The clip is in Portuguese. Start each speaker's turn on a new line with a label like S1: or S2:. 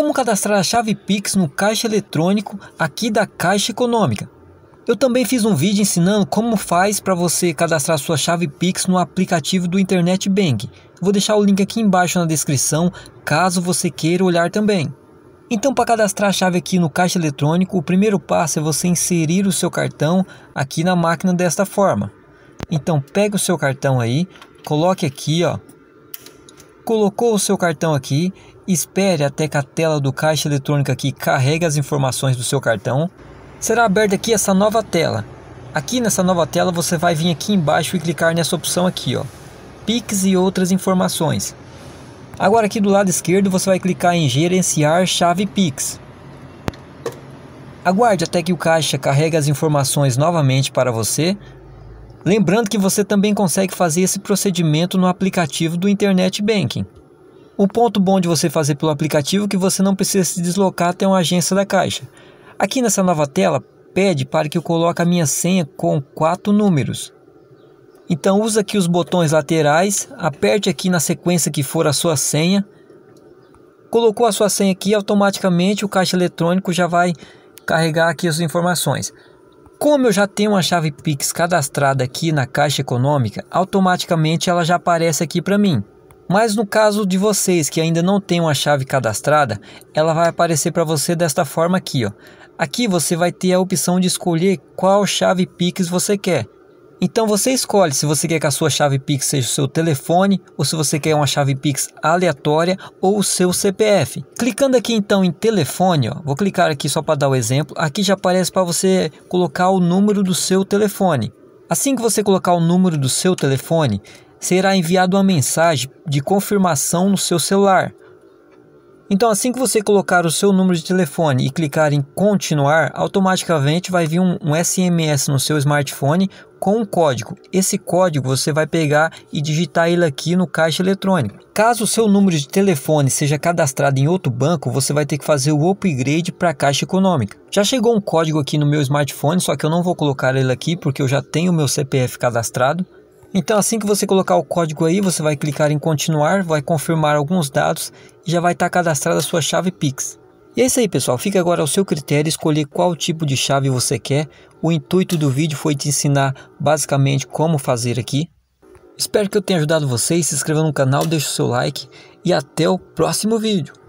S1: como cadastrar a chave Pix no caixa eletrônico aqui da Caixa Econômica. Eu também fiz um vídeo ensinando como faz para você cadastrar sua chave Pix no aplicativo do Internet Bank. Vou deixar o link aqui embaixo na descrição, caso você queira olhar também. Então, para cadastrar a chave aqui no caixa eletrônico, o primeiro passo é você inserir o seu cartão aqui na máquina desta forma. Então, pega o seu cartão aí, coloque aqui, ó. Colocou o seu cartão aqui, espere até que a tela do caixa eletrônico aqui carregue as informações do seu cartão. Será aberta aqui essa nova tela. Aqui nessa nova tela você vai vir aqui embaixo e clicar nessa opção aqui, ó, Pix e outras informações. Agora aqui do lado esquerdo você vai clicar em gerenciar chave Pix. Aguarde até que o caixa carregue as informações novamente para você. Lembrando que você também consegue fazer esse procedimento no aplicativo do Internet Banking. O ponto bom de você fazer pelo aplicativo é que você não precisa se deslocar até uma agência da Caixa. Aqui nessa nova tela, pede para que eu coloque a minha senha com quatro números. Então usa aqui os botões laterais, aperte aqui na sequência que for a sua senha. Colocou a sua senha aqui, automaticamente o caixa eletrônico já vai carregar aqui as informações. Como eu já tenho uma chave Pix cadastrada aqui na Caixa Econômica, automaticamente ela já aparece aqui para mim. Mas no caso de vocês que ainda não tem uma chave cadastrada, ela vai aparecer para você desta forma aqui. Ó. Aqui você vai ter a opção de escolher qual chave Pix você quer. Então você escolhe se você quer que a sua chave Pix seja o seu telefone ou se você quer uma chave Pix aleatória ou o seu CPF. Clicando aqui então em telefone, ó, vou clicar aqui só para dar o exemplo. Aqui já aparece para você colocar o número do seu telefone. Assim que você colocar o número do seu telefone, será enviado uma mensagem de confirmação no seu celular. Então, assim que você colocar o seu número de telefone e clicar em continuar, automaticamente vai vir um, um, SMS no seu smartphone com um código. Esse código você vai pegar e digitar ele aqui no caixa eletrônico. Caso o seu número de telefone seja cadastrado em outro banco, você vai ter que fazer o upgrade para a Caixa Econômica. Já chegou um código aqui no meu smartphone, só que eu não vou colocar ele aqui porque eu já tenho o meu CPF cadastrado. Então assim que você colocar o código aí, você vai clicar em continuar, vai confirmar alguns dados e já vai estar tá cadastrada a sua chave Pix. E é isso aí pessoal, fica agora ao seu critério escolher qual tipo de chave você quer. O intuito do vídeo foi te ensinar basicamente como fazer aqui. Espero que eu tenha ajudado vocês, se inscreva no canal, deixe o seu like e até o próximo vídeo.